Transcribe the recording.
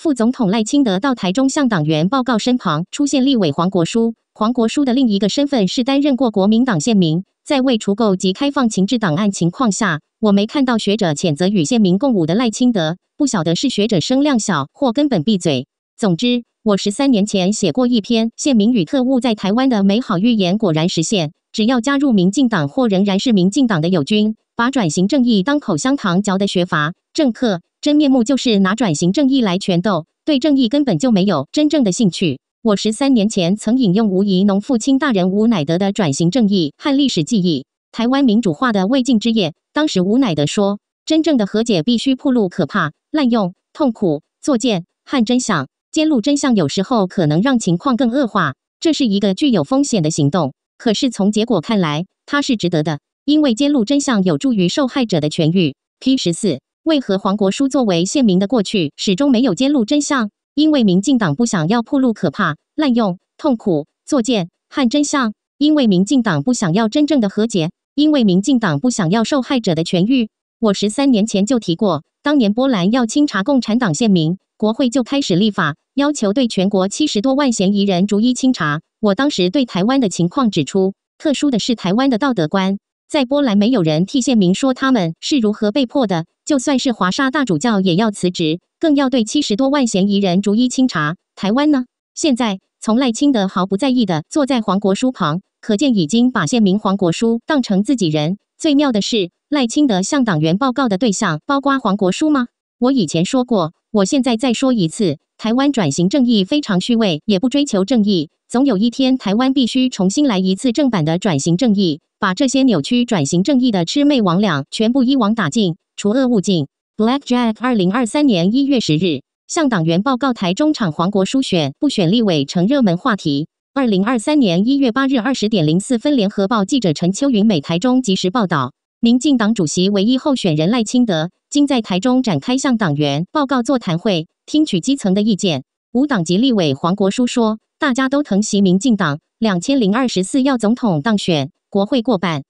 副总统赖清德到台中向党员报告，身旁出现立委黄国书。黄国书的另一个身份是担任过国民党县民。在未除垢及开放情治档案情况下，我没看到学者谴责与县民共舞的赖清德。不晓得是学者声量小，或根本闭嘴。总之，我十三年前写过一篇《县民与特务在台湾的美好预言》，果然实现。只要加入民进党或仍然是民进党的友军，把转型正义当口香糖嚼的学阀政客。真面目就是拿转型正义来拳斗，对正义根本就没有真正的兴趣。我十三年前曾引用吴怡农父亲大人吴乃德的转型正义和历史记忆，台湾民主化的未竟之业。当时吴乃德说，真正的和解必须铺路，可怕滥用、痛苦作践和真相揭露真相，有时候可能让情况更恶化，这是一个具有风险的行动。可是从结果看来，它是值得的，因为揭露真相有助于受害者的痊愈。P 十四。为何黄国书作为县民的过去始终没有揭露真相？因为民进党不想要暴露可怕、滥用、痛苦、作践、和真相。因为民进党不想要真正的和解。因为民进党不想要受害者的痊愈。我十三年前就提过，当年波兰要清查共产党县民，国会就开始立法要求对全国七十多万嫌疑人逐一清查。我当时对台湾的情况指出，特殊的是台湾的道德观。在波兰，没有人替宪明说他们是如何被迫的。就算是华沙大主教，也要辞职，更要对七十多万嫌疑人逐一清查。台湾呢？现在，从赖清德毫不在意的坐在黄国书旁，可见已经把宪明黄国书当成自己人。最妙的是，赖清德向党员报告的对象，包括黄国书吗？我以前说过，我现在再说一次。台湾转型正义非常虚伪，也不追求正义。总有一天，台湾必须重新来一次正版的转型正义，把这些扭曲转型正义的魑魅魍魉全部一网打尽，除恶务尽。Black Jack 二零二三年一月十日向党员报告台中场黄国书选不选立委成热门话题。二零二三年一月八日二十点零四分，联合报记者陈秋云美台中即时报道。民进党主席唯一候选人赖清德今在台中展开向党员报告座谈会，听取基层的意见。五党籍立委黄国书说：“大家都疼惜民进党，两千零二十四要总统当选，国会过半。”